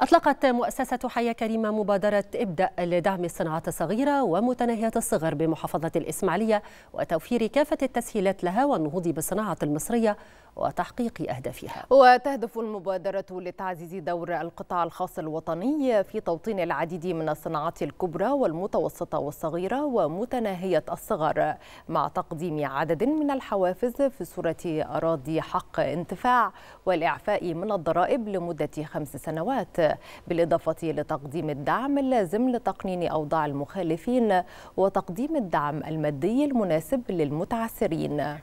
أطلقت مؤسسة حياة كريمة مبادرة ابدأ لدعم الصناعات الصغيرة ومتناهية الصغر بمحافظة الإسماعيلية وتوفير كافة التسهيلات لها والنهوض بالصناعة المصرية وتحقيق أهدافها وتهدف المبادرة لتعزيز دور القطاع الخاص الوطني في توطين العديد من الصناعات الكبرى والمتوسطة والصغيرة ومتناهية الصغر مع تقديم عدد من الحوافز في صورة أراضي حق انتفاع والإعفاء من الضرائب لمدة خمس سنوات بالإضافة لتقديم الدعم اللازم لتقنين أوضاع المخالفين وتقديم الدعم المادي المناسب للمتعسرين